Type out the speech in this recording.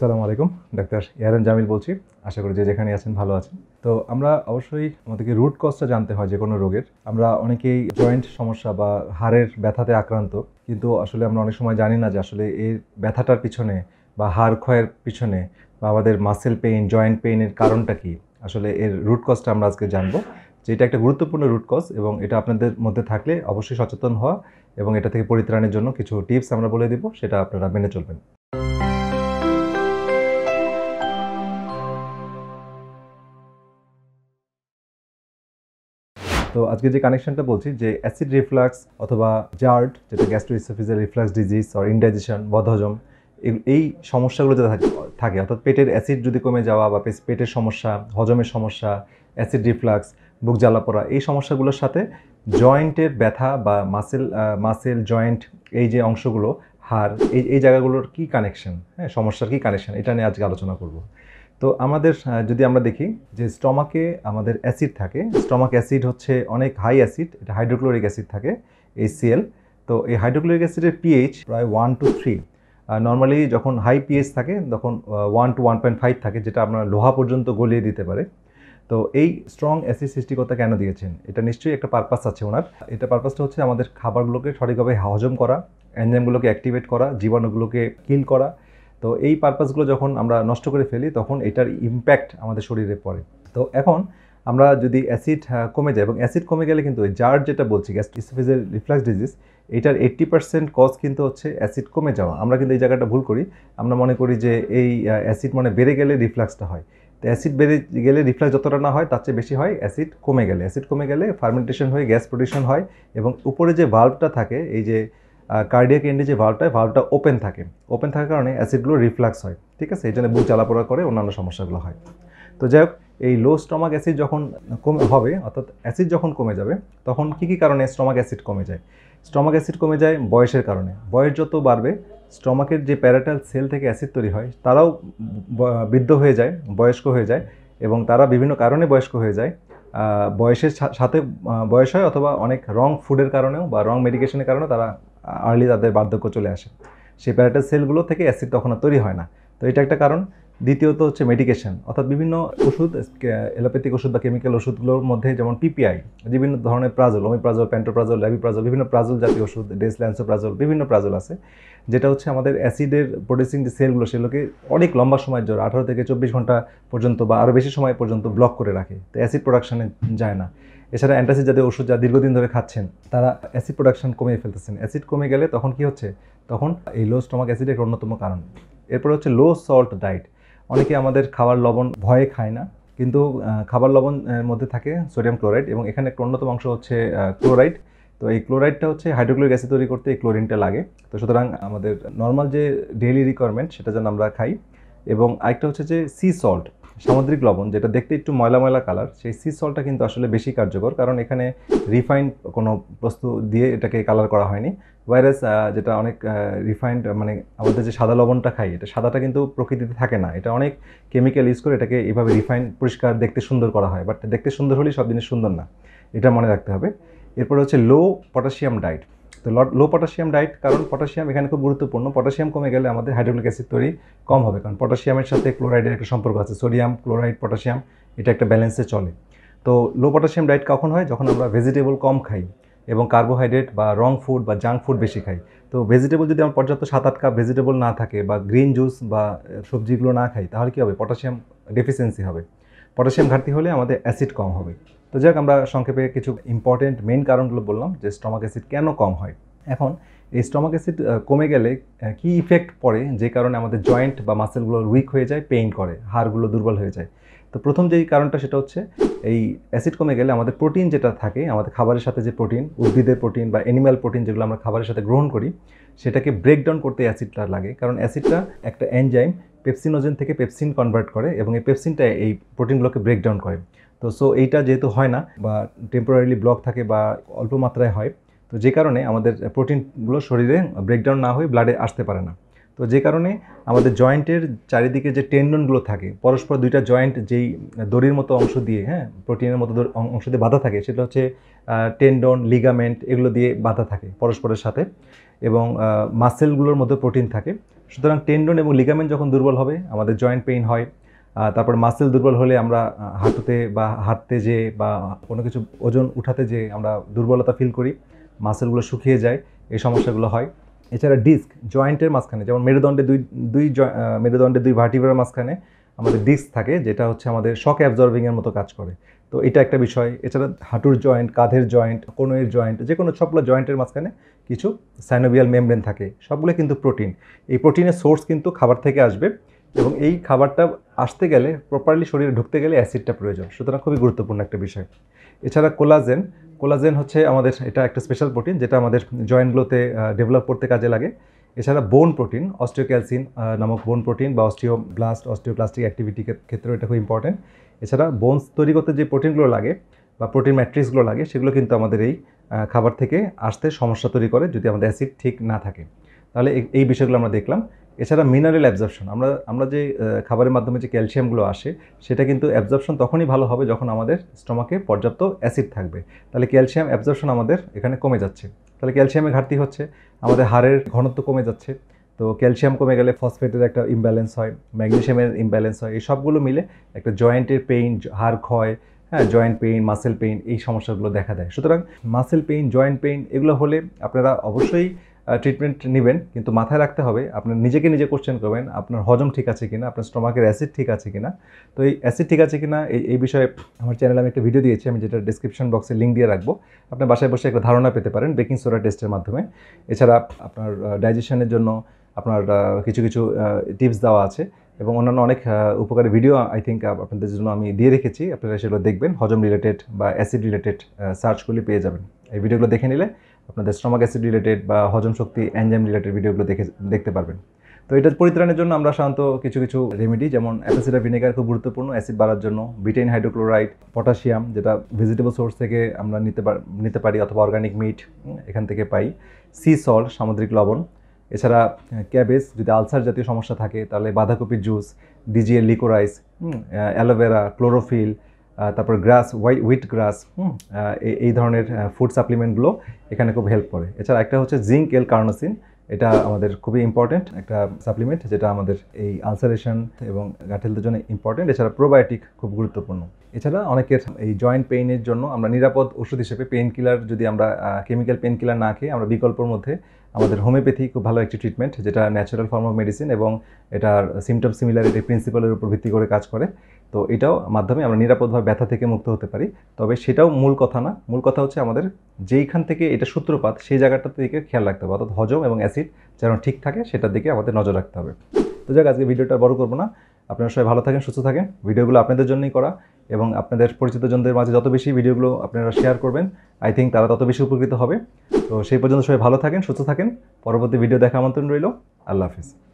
আসসালামু আলাইকুম ডাক্তার ইয়ারান জামিল বলছি আশা করি যে যেখানে আছেন ভালো আছেন তো আমরা অবশ্যই আমাদেরকে রুট কজটা জানতে হয় যে কোনো রোগের আমরা অনেকেই জয়েন্ট সমস্যা বা হাড়ের ব্যথাতে আক্রান্ত কিন্তু আসলে আমরা অনেক সময় জানি না যে আসলে এই ব্যথাটার পিছনে বা হাড় ক্ষয়ের পিছনে বা আমাদের মাসেল পেইন জয়েন্ট পেইনের কারণটা কি আসলে এর রুট কজটা আমরা আজকে জানবো যে এটা একটা গুরুত্বপূর্ণ রুট কজ এবং এটা আপনাদের মধ্যে থাকলে অবশ্যই সচেতন হওয়া এবং এটা থেকে পরিত্রাণের জন্য কিছু টিপস আমরা বলে দেবো সেটা আপনারা মেনে চলবেন তো আজকে যে কানেকশনটা বলছি যে অ্যাসিড রিফ্লাক্স অথবা জার্ড যেটা gastroesophageal reflux disease or indigestion বদহজম এই সমস্যাগুলো যাতে থাকে অর্থাৎ পেটের অ্যাসিড যদি কমে যাওয়া বা পেটের সমস্যা হজমের সমস্যা অ্যাসিড রিফ্লাক্স বুক জ্বালা পড়া এই সমস্যাগুলোর সাথে জয়েন্টের ব্যথা বা মাসেল মাসেল জয়েন্ট এই যে অংশগুলো হার এই এই জায়গাগুলোর কী কানেকশন হ্যাঁ সমস্যার কী কানেকশন এটা নিয়ে আজকে আলোচনা করব তো আমাদের যদি আমরা দেখি যে স্টমাকে আমাদের অ্যাসিড থাকে স্টমাক অ্যাসিড হচ্ছে অনেক হাই অ্যাসিড এটা হাইড্রোক্লোরিক অ্যাসিড থাকে এই তো এই হাইড্রোক্লোরিক অ্যাসিডের পিএইচ প্রায় ওয়ান টু থ্রি নর্মালি যখন হাই পিএইচ থাকে তখন one two one point five থাকে যেটা আপনার লোহা পর্যন্ত গলিয়ে দিতে পারে তো এই স্ট্রং অ্যাসিড সৃষ্টিকতা কেন দিয়েছেন এটা নিশ্চয়ই একটা পারপাস আছে ওনার এটা পারপাসটা হচ্ছে আমাদের খাবারগুলোকে সঠিকভাবে হজম করা এনজামগুলোকে অ্যাক্টিভেট করা জীবাণুগুলোকে কিল করা তো এই পারপাসগুলো যখন আমরা নষ্ট করে ফেলি তখন এটার ইম্প্যাক্ট আমাদের শরীরে পড়ে তো এখন আমরা যদি অ্যাসিড কমে যায় এবং অ্যাসিড কমে গেলে কিন্তু জার যেটা বলছি গ্যাস্ট্রিসিফিজের রিফ্লাক্স ডিজিজ এটার এইট্টি পার্সেন্ট কজ কিন্তু হচ্ছে অ্যাসিড কমে যাওয়া আমরা কিন্তু এই জায়গাটা ভুল করি আমরা মনে করি যে এই অ্যাসিড মানে বেড়ে গেলে রিফ্লাক্সটা হয় তো অ্যাসিড বেড়ে গেলে রিফ্লাক্স যতটা না হয় তার চেয়ে বেশি হয় অ্যাসিড কমে গেলে অ্যাসিড কমে গেলে ফার্মেন্টেশন হয়ে গ্যাস প্রোডিউশন হয় এবং উপরে যে ভাল্বটা থাকে এই যে কার্ডিয়াক এন্ডে যে ভালভটা ভালভটা ওপেন থাকে ওপেন থাকার কারণে অ্যাসিডগুলো রিফ্লাক্স হয় ঠিক আছে এই জন্য বুক জ্বালাপোড়া করে অন্যান্য সমস্যাগুলো হয় তো যাই হোক এই লো স্টমাক অ্যাসিড যখন কমে হবে অর্থাৎ অ্যাসিড যখন কমে যাবে তখন কি কি কারণে স্টমাক অ্যাসিড কমে যায় স্টমাক অ্যাসিড কমে যায় বয়সের কারণে বয়স যত বাড়বে স্টমাকের যে প্যারাটাল সেল থেকে অ্যাসিড তৈরি হয় তারাও বৃদ্ধ হয়ে যায় বয়স্ক হয়ে যায় এবং তারা বিভিন্ন কারণে বয়স্ক হয়ে যায় বয়সের সাথে বয়স হয় অথবা অনেক রং ফুডের কারণেও বা রং মেডিকেশনের কারণে তারা আর্লি তাদের বার্ধক্য চলে আসে সেই প্যারাটাল সেলগুলো থেকে অ্যাসিড তখন তৈরি হয় না তো এটা একটা কারণ দ্বিতীয়ত হচ্ছে মেডিকেশন অর্থাৎ বিভিন্ন ওষুধ অ্যালোপ্যাথিক ওষুধ বা কেমিক্যাল ওষুধগুলোর মধ্যে যেমন পিপিআই বিভিন্ন ধরনের প্রাজল ওমিপ্রাজল প্যান্টোপ্রাজল ল্যাবিপ্রাজল বিভিন্ন প্রাজল জাতীয় ওষুধ ডেসল্যান্সোপ্রাজল বিভিন্ন প্রাজল আছে যেটা হচ্ছে আমাদের অ্যাসিডের প্রডিউসিং যে সেলগুলো সেগুলোকে অনেক লম্বা সময়ের জন্য আঠারো থেকে চব্বিশ ঘন্টা পর্যন্ত বা আরও বেশি সময় পর্যন্ত ব্লক করে রাখে তো অ্যাসিড প্রোডাকশানে যায় না এছাড়া অ্যান্টাসিড যাদের ওষুধ যা দীর্ঘদিন ধরে খাচ্ছেন তারা অ্যাসিড প্রোডাকশন কমিয়ে ফেলতেছেন অ্যাসিড কমে গেলে তখন কি হচ্ছে তখন এই লো স্টমাক অ্যাসিড একটা অন্যতম কারণ এরপর হচ্ছে লো সল্ট ডায়েট অনেকে আমাদের খাবার লবণ ভয়ে খায় না কিন্তু খাবার লবণের মধ্যে থাকে সোডিয়াম ক্লোরাইড এবং এখানে একটা অন্যতম অংশ হচ্ছে ক্লোরাইড তো এই ক্লোরাইডটা হচ্ছে হাইড্রোক্লোরিক অ্যাসিড তৈরি করতে এই ক্লোরিনটা লাগে তো সুতরাং আমাদের নর্মাল যে ডেইলি রিকোয়ারমেন্ট সেটা যেন আমরা খাই এবং আরেকটা হচ্ছে যে সি সল্ট সামুদ্রিক লবণ যেটা দেখতে একটু ময়লা ময়লা কালার সেই সি সলটা কিন্তু আসলে বেশি কার্যকর কারণ এখানে রিফাইন্ড কোনো বস্তু দিয়ে এটাকে কালার করা হয়নি ভাইরাস যেটা অনেক রিফাইন্ড মানে আমাদের যে সাদা লবণটা খাই এটা সাদাটা কিন্তু প্রকৃতিতে থাকে না এটা অনেক কেমিক্যাল ইউজ করে এটাকে এভাবে রিফাইন্ড পরিষ্কার দেখতে সুন্দর করা হয় বাট দেখতে সুন্দর হলেই সব জিনিস সুন্দর না এটা মনে রাখতে হবে এরপর হচ্ছে লো পটাশিয়াম ডায়েট তো লো পটাশিয়াম ডায়েট কারণ পটাশিয়াম এখানে খুব গুরুত্বপূর্ণ পটাশিয়াম কমে গেলে আমাদের হাইড্রোলিক অ্যাসিড তৈরি কম হবে কারণ পটাশিয়ামের সাথে ক্লোরাইডের একটা সম্পর্ক আছে সোডিয়াম ক্লোরাইড পটাশিয়াম এটা একটা ব্যালেন্সে চলে তো লো পটাশিয়াম ডায়েট কখন হয় যখন আমরা ভেজিটেবল কম খাই এবং কার্বোহাইড্রেট বা রং ফুড বা জাঙ্ক ফুড বেশি খাই তো ভেজিটেবল যদি আমার পর্যাপ্ত সাত আট কাপ ভেজিটেবল না থাকে বা গ্রিন জুস বা সবজিগুলো না খাই তাহলে কী হবে পটাশিয়াম ডেফিসিয়েন্সি হবে পটাশিয়াম ঘাটতি হলে আমাদের অ্যাসিড কম হবে তো যাক আমরা সংক্ষেপে কিছু ইম্পর্টেন্ট মেন কারণগুলো বললাম যে স্টমাক অ্যাসিড কেন কম হয় এখন এই স্টমাক অ্যাসিড কমে গেলে কি ইফেক্ট পড়ে যে কারণে আমাদের জয়েন্ট বা মাসেলগুলো উইক হয়ে যায় পেইন করে হাড়গুলো দুর্বল হয়ে যায় তো প্রথম যেই কারণটা সেটা হচ্ছে এই অ্যাসিড কমে গেলে আমাদের প্রোটিন যেটা থাকে আমাদের খাবারের সাথে যে প্রোটিন উদ্ভিদের প্রোটিন বা অ্যানিম্যাল প্রোটিন যেগুলো আমরা খাবারের সাথে গ্রহণ করি সেটাকে ব্রেকডাউন করতে অ্যাসিডটা লাগে কারণ অ্যাসিডটা একটা এনজাইম পেপসিনোজেন থেকে পেপসিন কনভার্ট করে এবং এই পেপসিনটা এই প্রোটিনগুলোকে ব্রেকডাউন করে তো সো এইটা যেহেতু হয় না বা টেম্পোরারিলি ব্লক থাকে বা অল্প মাত্রায় হয় তো যে কারণে আমাদের প্রোটিনগুলো শরীরে ব্রেকডাউন না হয়ে ব্লাডে আসতে পারে না তো যে কারণে আমাদের জয়েন্টের চারিদিকে যে টেন্ডনগুলো থাকে পরস্পর দুইটা জয়েন্ট যেই দড়ির মতো অংশ দিয়ে হ্যাঁ প্রোটিনের মতো অংশ দিয়ে বাঁধা থাকে সেটা হচ্ছে টেন্ডন লিগামেন্ট এগুলো দিয়ে বাঁধা থাকে পরস্পরের সাথে এবং মাসেলগুলোর মধ্যে প্রোটিন থাকে সুতরাং টেন্ডন এবং লিগামেন্ট যখন দুর্বল হবে আমাদের জয়েন্ট পেইন হয় তারপর মাসেল দুর্বল হলে আমরা হাঁটুতে বা হাঁটতে যে বা কোনো কিছু ওজন উঠাতে যে আমরা দুর্বলতা ফিল করি মাসেলগুলো শুকিয়ে যায় এই সমস্যাগুলো হয় এছাড়া ডিস্ক জয়েন্টের মাঝখানে যেমন মেরুদণ্ডে দুই দুই মেরুদণ্ডে দুই ভার্টিভার মাঝখানে আমাদের ডিস্ক থাকে যেটা হচ্ছে আমাদের শক অ্যাবজর্ভিংয়ের মতো কাজ করে তো এটা একটা বিষয় এছাড়া হাঁটুর জয়েন্ট কাঁধের জয়েন্ট কোনোয়ের জয়েন্ট যে কোনো সবগুলো জয়েন্টের মাঝখানে কিছু সাইনোভিয়াল মেমব্রেন থাকে সবগুলো কিন্তু প্রোটিন এই প্রোটিনের সোর্স কিন্তু খাবার থেকে আসবে এবং এই খাবারটা আসতে গেলে প্রপারলি শরীরে ঢুকতে গেলে অ্যাসিডটা প্রয়োজন সুতরাং খুবই গুরুত্বপূর্ণ একটা বিষয় এছাড়া কোলাজেন কোলাজেন হচ্ছে আমাদের এটা একটা স্পেশাল প্রোটিন যেটা আমাদের জয়েন্টগুলোতে ডেভেলপ করতে কাজে লাগে এছাড়া বোন প্রোটিন অস্টিওক্যালসিন নামক বোন প্রোটিন বা অস্টিও ব্লাস্ট অস্টিওপ্লাস্টিক অ্যাক্টিভিটি ক্ষেত্রেও এটা খুব ইম্পর্টেন্ট এছাড়া বোনস তৈরি করতে যে প্রোটিনগুলো লাগে বা প্রোটিন ম্যাট্রিক্সগুলো লাগে সেগুলো কিন্তু আমাদের এই খাবার থেকে আসতে সমস্যা তৈরি করে যদি আমাদের অ্যাসিড ঠিক না থাকে তাহলে এই বিষয়গুলো আমরা দেখলাম এছাড়া মিনারেল অ্যাবজর্পশন আমরা আমরা যে খাবারের মাধ্যমে যে ক্যালসিয়ামগুলো আসে সেটা কিন্তু অ্যাবজর্পশন তখনই ভালো হবে যখন আমাদের স্টমাকে পর্যাপ্ত অ্যাসিড থাকবে তাহলে ক্যালসিয়াম অ্যাবজর্পশন আমাদের এখানে কমে যাচ্ছে তাহলে ক্যালসিয়ামের ঘাটতি হচ্ছে আমাদের হাড়ের ঘনত্ব কমে যাচ্ছে তো ক্যালসিয়াম কমে গেলে ফসফেটের একটা ইমব্যালেন্স হয় ম্যাগনেশিয়ামের ইমব্যালেন্স হয় এই সবগুলো মিলে একটা জয়েন্টের পেইন হাড় ক্ষয় হ্যাঁ জয়েন্ট পেইন মাসেল পেইন এই সমস্যাগুলো দেখা দেয় সুতরাং মাসেল পেইন জয়েন্ট পেইন এগুলো হলে আপনারা অবশ্যই ট্রিটমেন্ট নেবেন কিন্তু মাথায় রাখতে হবে আপনার নিজেকে নিজে কোশ্চেন করবেন আপনার হজম ঠিক আছে কিনা আপনার স্টমাকের অ্যাসিড ঠিক আছে কিনা তো এই অ্যাসিড ঠিক আছে কিনা এই এই বিষয়ে আমার চ্যানেলে আমি একটা ভিডিও দিয়েছি আমি যেটা ডিসক্রিপশন বক্সে লিঙ্ক দিয়ে রাখবো আপনার বাসায় বসে একটা ধারণা পেতে পারেন বেকিং সোডা টেস্টের মাধ্যমে এছাড়া আপনার ডাইজেশনের জন্য আপনার কিছু কিছু টিপস দেওয়া আছে এবং অন্যান্য অনেক উপকারী ভিডিও আই থিঙ্ক আপনাদের জন্য আমি দিয়ে রেখেছি আপনারা সেগুলো দেখবেন হজম রিলেটেড বা অ্যাসিড রিলেটেড সার্চ করলে পেয়ে যাবেন এই ভিডিওগুলো দেখে নিলে আপনাদের স্টমাক অ্যাসিড রিলেটেড বা হজম শক্তি অ্যানজাম রিলেটেড ভিডিওগুলো দেখে দেখতে পারবেন তো এটা পরিত্রাণের জন্য আমরা সাধারণত কিছু কিছু রেমেডি যেমন অ্যাসিডা ভিনেগার খুব গুরুত্বপূর্ণ অ্যাসিড বাড়ার জন্য বিটেন হাইড্রোক্লোরাইড পটাশিয়াম যেটা ভেজিটেবল সোর্স থেকে আমরা নিতে নিতে পারি অথবা অর্গানিক মিট এখান থেকে পাই সি সল্ট সামুদ্রিক লবণ এছাড়া ক্যাবেজ যদি আলসার জাতীয় সমস্যা থাকে তাহলে বাঁধাকপির juice DGL licorice aloe vera chlorophyll তারপর গ্রাস হোয়াইট হুইট গ্রাস এই ধরনের ফুড সাপ্লিমেন্টগুলো এখানে খুব হেল্প করে এছাড়া একটা হচ্ছে জিঙ্ক এল কার্নোসিন এটা আমাদের খুবই ইম্পর্টেন্ট একটা সাপ্লিমেন্ট যেটা আমাদের এই আলসারেশন এবং গাঠেলদের জন্য ইম্পর্টেন্ট এছাড়া প্রোবায়োটিক খুব গুরুত্বপূর্ণ এছাড়া অনেকের এই জয়েন্ট পেইনের জন্য আমরা নিরাপদ ওষুধ হিসেবে পেইন কিলার যদি আমরা কেমিক্যাল পেইন কিলার না খেয়ে আমরা বিকল্পর মধ্যে আমাদের হোমিওপ্যাথি খুব ভালো একটি ট্রিটমেন্ট যেটা ন্যাচারাল ফর্ম অফ মেডিসিন এবং এটার সিমটম সিমিলারিটি প্রিন্সিপালের উপর ভিত্তি করে কাজ করে তো এটাও মাধ্যমে আমরা নিরাপদভাবে ব্যথা থেকে মুক্ত হতে পারি তবে সেটাও মূল কথা না মূল কথা হচ্ছে আমাদের যেইখান থেকে এটা সূত্রপাত সেই জায়গাটার দিকে খেয়াল রাখতে হবে অর্থাৎ হজম এবং অ্যাসিড যেন ঠিক থাকে সেটার দিকে আমাদের নজর রাখতে হবে তো যাক আজকে ভিডিওটা বড় করবো না আপনারা সবাই ভালো থাকেন সুস্থ থাকেন ভিডিওগুলো আপনাদের জন্যই করা এবং আপনাদের পরিচিতজনদের মাঝে যত বেশি ভিডিওগুলো আপনারা শেয়ার করবেন আই থিঙ্ক তারা তত বেশি উপকৃত হবে তো সেই পর্যন্ত সবাই ভালো থাকেন সুস্থ থাকেন পরবর্তী ভিডিও দেখা আমন্ত্রণ রইল আল্লাহ হাফিজ